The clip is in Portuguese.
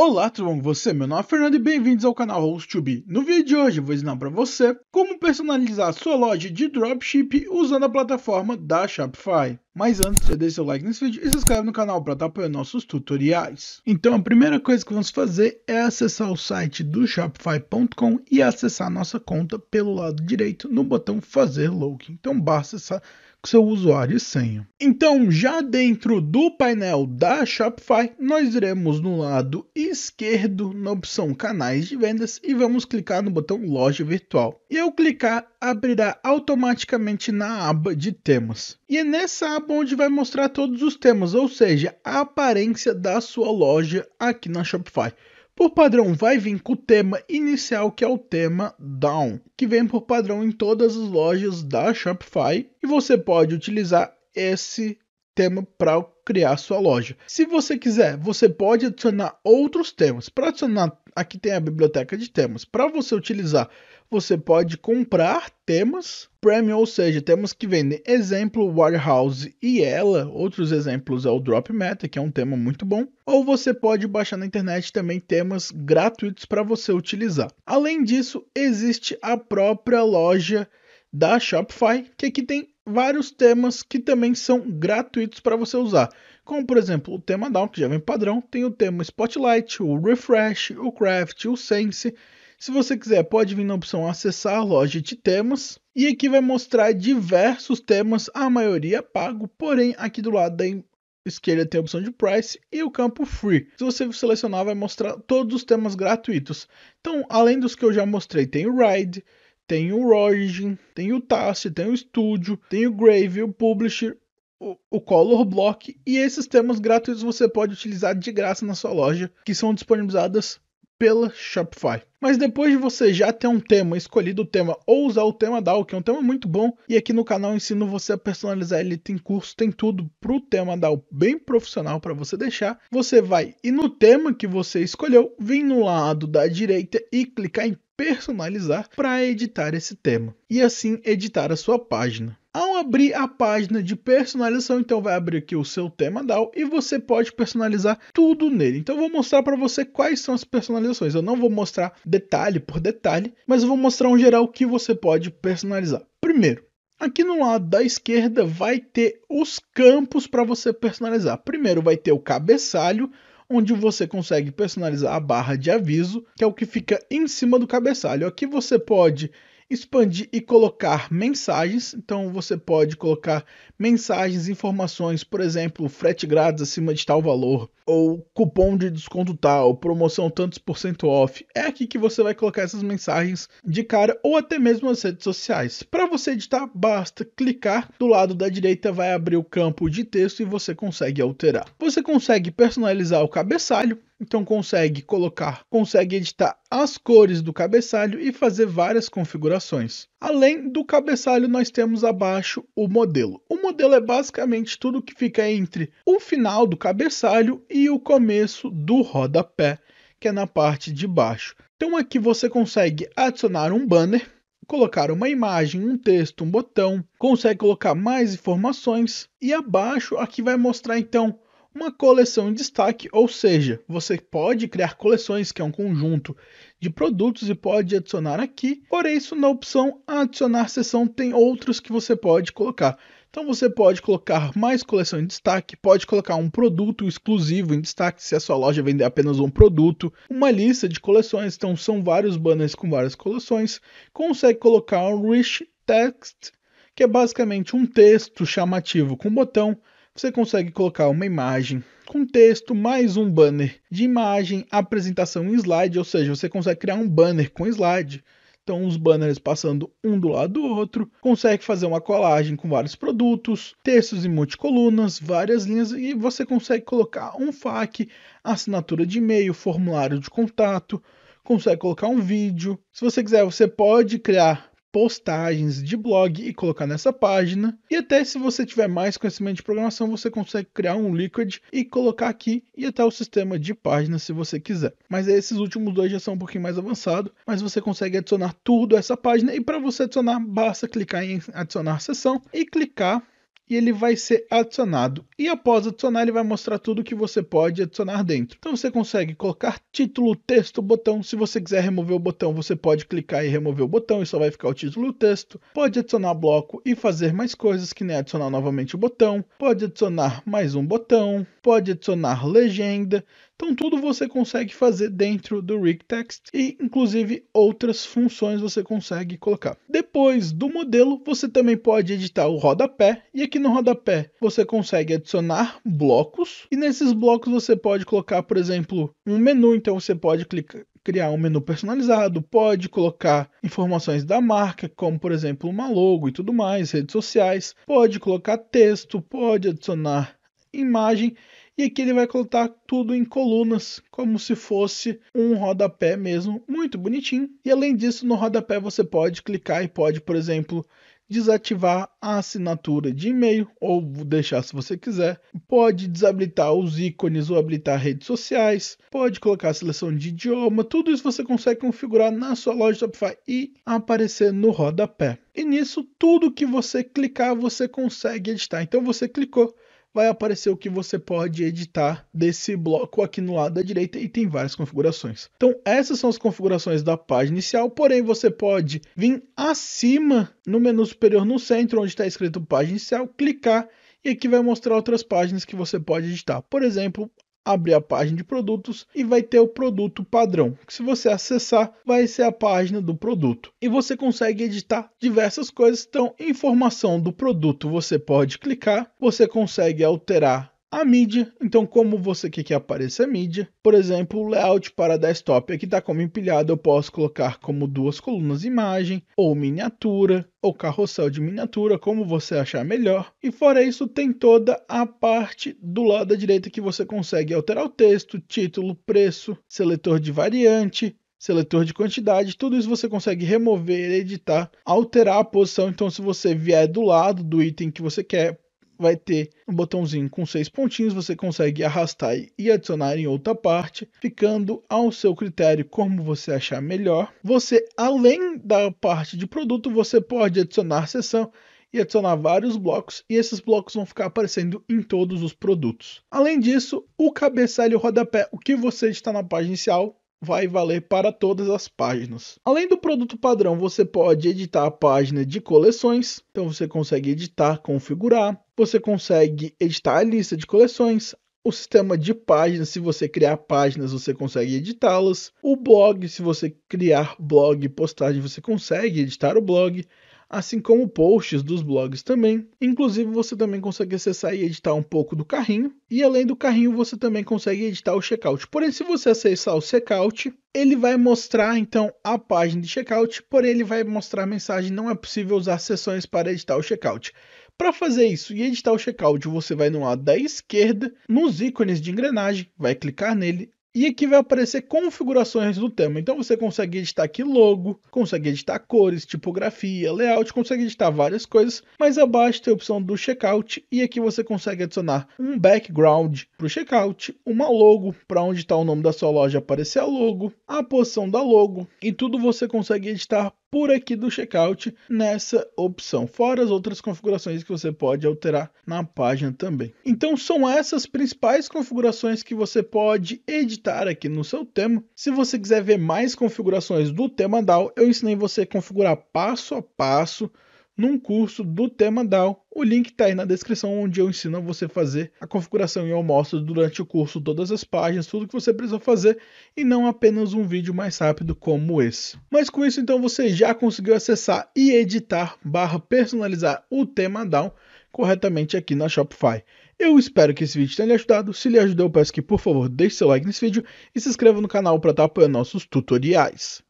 Olá tudo bom com você? Meu nome é Fernando e bem-vindos ao canal host 2 No vídeo de hoje vou ensinar para você como personalizar sua loja de dropship usando a plataforma da Shopify. Mas antes, já deixa seu like nesse vídeo e se inscreve no canal para estar tá apoiando nossos tutoriais. Então a primeira coisa que vamos fazer é acessar o site do Shopify.com e acessar nossa conta pelo lado direito no botão fazer login. Então basta acessar com seu usuário e senha. Então, já dentro do painel da Shopify, nós iremos no lado esquerdo, na opção canais de vendas e vamos clicar no botão loja virtual. E ao clicar, abrirá automaticamente na aba de temas. E é nessa aba é onde vai mostrar todos os temas, ou seja, a aparência da sua loja aqui na Shopify. Por padrão, vai vir com o tema inicial, que é o tema Down, que vem por padrão em todas as lojas da Shopify, e você pode utilizar esse tema para criar sua loja. Se você quiser, você pode adicionar outros temas. Para adicionar, aqui tem a biblioteca de temas. Para você utilizar você pode comprar temas premium, ou seja, temas que vendem. Exemplo, Warehouse e ela. Outros exemplos é o Drop Meta, que é um tema muito bom. Ou você pode baixar na internet também temas gratuitos para você utilizar. Além disso, existe a própria loja da Shopify, que aqui tem vários temas que também são gratuitos para você usar. Como por exemplo, o tema Down, que já vem padrão, tem o tema Spotlight, o Refresh, o Craft, o Sense se você quiser, pode vir na opção acessar a loja de temas. E aqui vai mostrar diversos temas, a maioria é pago, porém aqui do lado da esquerda tem a opção de price e o campo free. Se você selecionar, vai mostrar todos os temas gratuitos. Então, além dos que eu já mostrei, tem o Ride, tem o Origin, tem o Task, tem o Studio, tem o Grave, o Publisher, o, o Color Block e esses temas gratuitos você pode utilizar de graça na sua loja, que são disponibilizadas pela Shopify. Mas depois de você já ter um tema, escolhido o tema ou usar o tema DAO, que é um tema muito bom, e aqui no canal ensino você a personalizar ele, tem curso, tem tudo para o tema DAO bem profissional para você deixar. Você vai e no tema que você escolheu, vem no lado da direita e clicar em personalizar para editar esse tema e assim editar a sua página abrir a página de personalização, então vai abrir aqui o seu tema DAO e você pode personalizar tudo nele. Então eu vou mostrar para você quais são as personalizações. Eu não vou mostrar detalhe por detalhe, mas eu vou mostrar um geral que você pode personalizar. Primeiro, Aqui no lado da esquerda vai ter os campos para você personalizar. Primeiro vai ter o cabeçalho, onde você consegue personalizar a barra de aviso, que é o que fica em cima do cabeçalho. Aqui você pode expandir e colocar mensagens. Então você pode colocar mensagens, informações, por exemplo, frete grátis acima de tal valor, ou cupom de desconto tal, promoção tantos por cento off. É aqui que você vai colocar essas mensagens de cara ou até mesmo nas redes sociais. Para você editar, basta clicar do lado da direita vai abrir o campo de texto e você consegue alterar. Você consegue personalizar o cabeçalho, então consegue colocar, consegue editar as cores do cabeçalho e fazer várias configurações. Além do cabeçalho, nós temos abaixo o modelo. O modelo é basicamente tudo que fica entre o final do cabeçalho e o começo do rodapé, que é na parte de baixo. Então aqui você consegue adicionar um banner, colocar uma imagem, um texto, um botão, consegue colocar mais informações e abaixo aqui vai mostrar então uma coleção em destaque, ou seja, você pode criar coleções, que é um conjunto de produtos, e pode adicionar aqui. Porém, isso na opção adicionar seção tem outros que você pode colocar. Então você pode colocar mais coleção em destaque, pode colocar um produto exclusivo em destaque se a sua loja vender apenas um produto, uma lista de coleções, então são vários banners com várias coleções. Consegue colocar um rich text, que é basicamente um texto chamativo com botão você consegue colocar uma imagem com texto, mais um banner de imagem, apresentação em slide, ou seja, você consegue criar um banner com slide. Então, os banners passando um do lado do outro, consegue fazer uma colagem com vários produtos, textos em multicolunas, várias linhas e você consegue colocar um FAQ, assinatura de e-mail, formulário de contato, consegue colocar um vídeo. Se você quiser, você pode criar postagens de blog e colocar nessa página. E até se você tiver mais conhecimento de programação, você consegue criar um Liquid e colocar aqui e até o sistema de página se você quiser. Mas esses últimos dois já são um pouquinho mais avançado, mas você consegue adicionar tudo a essa página e para você adicionar basta clicar em adicionar sessão e clicar e ele vai ser adicionado. E após adicionar, ele vai mostrar tudo que você pode adicionar dentro. Então você consegue colocar título, texto, botão. Se você quiser remover o botão, você pode clicar e remover o botão e só vai ficar o título e o texto. Pode adicionar bloco e fazer mais coisas que nem adicionar novamente o botão. Pode adicionar mais um botão. Pode adicionar legenda. Então tudo você consegue fazer dentro do rig text e inclusive outras funções você consegue colocar. Depois do modelo, você também pode editar o rodapé e aqui no rodapé você consegue adicionar blocos e nesses blocos você pode colocar, por exemplo, um menu, então você pode clicar, criar um menu personalizado, pode colocar informações da marca, como por exemplo uma logo e tudo mais, redes sociais, pode colocar texto, pode adicionar imagem e aqui ele vai colocar tudo em colunas, como se fosse um rodapé mesmo, muito bonitinho. E além disso, no rodapé você pode clicar e pode, por exemplo, desativar a assinatura de e-mail ou deixar se você quiser. Pode desabilitar os ícones ou habilitar redes sociais. Pode colocar a seleção de idioma. Tudo isso você consegue configurar na sua loja Shopify e aparecer no rodapé. E nisso, tudo que você clicar, você consegue editar. Então você clicou, vai aparecer o que você pode editar desse bloco aqui no lado da direita e tem várias configurações. Então essas são as configurações da página inicial, porém você pode vir acima no menu superior no centro onde está escrito página inicial, clicar e aqui vai mostrar outras páginas que você pode editar. Por exemplo, abrir a página de produtos e vai ter o produto padrão, que se você acessar, vai ser a página do produto. E você consegue editar diversas coisas, então informação do produto você pode clicar, você consegue alterar a mídia, então como você quer que apareça a mídia, por exemplo, o layout para desktop aqui é está como empilhado, eu posso colocar como duas colunas imagem, ou miniatura, ou carrossel de miniatura, como você achar melhor. E fora isso, tem toda a parte do lado da direita que você consegue alterar o texto, título, preço, seletor de variante, seletor de quantidade, tudo isso você consegue remover, editar, alterar a posição. Então, se você vier do lado do item que você quer, vai ter um botãozinho com seis pontinhos, você consegue arrastar e adicionar em outra parte, ficando ao seu critério como você achar melhor. Você, além da parte de produto, você pode adicionar seção e adicionar vários blocos, e esses blocos vão ficar aparecendo em todos os produtos. Além disso, o cabeçalho e o rodapé, o que você está na página inicial, vai valer para todas as páginas. Além do produto padrão, você pode editar a página de coleções, então você consegue editar, configurar, você consegue editar a lista de coleções, o sistema de páginas, se você criar páginas, você consegue editá-las. O blog, se você criar blog e postagem, você consegue editar o blog assim como posts dos blogs também. Inclusive, você também consegue acessar e editar um pouco do carrinho. E além do carrinho, você também consegue editar o checkout. Porém, se você acessar o checkout, ele vai mostrar então a página de checkout, porém ele vai mostrar a mensagem não é possível usar sessões para editar o checkout. Para fazer isso e editar o checkout, você vai no lado da esquerda, nos ícones de engrenagem, vai clicar nele, e aqui vai aparecer configurações do tema. Então você consegue editar aqui logo, consegue editar cores, tipografia, layout, consegue editar várias coisas. Mas abaixo tem a opção do checkout e aqui você consegue adicionar um background para o checkout, uma logo para onde está o nome da sua loja aparecer a logo, a posição da logo e tudo você consegue editar por aqui do checkout nessa opção, fora as outras configurações que você pode alterar na página também. Então são essas principais configurações que você pode editar aqui no seu tema. Se você quiser ver mais configurações do tema DAO, eu ensinei você a configurar passo a passo num curso do tema DAO. O link está aí na descrição onde eu ensino a você fazer a configuração e eu mostro durante o curso todas as páginas, tudo que você precisa fazer e não apenas um vídeo mais rápido como esse. Mas com isso então você já conseguiu acessar e editar barra personalizar o tema DAO corretamente aqui na Shopify. Eu espero que esse vídeo tenha lhe ajudado. Se lhe ajudou, peço que por favor deixe seu like nesse vídeo e se inscreva no canal para estar apoiando nossos tutoriais.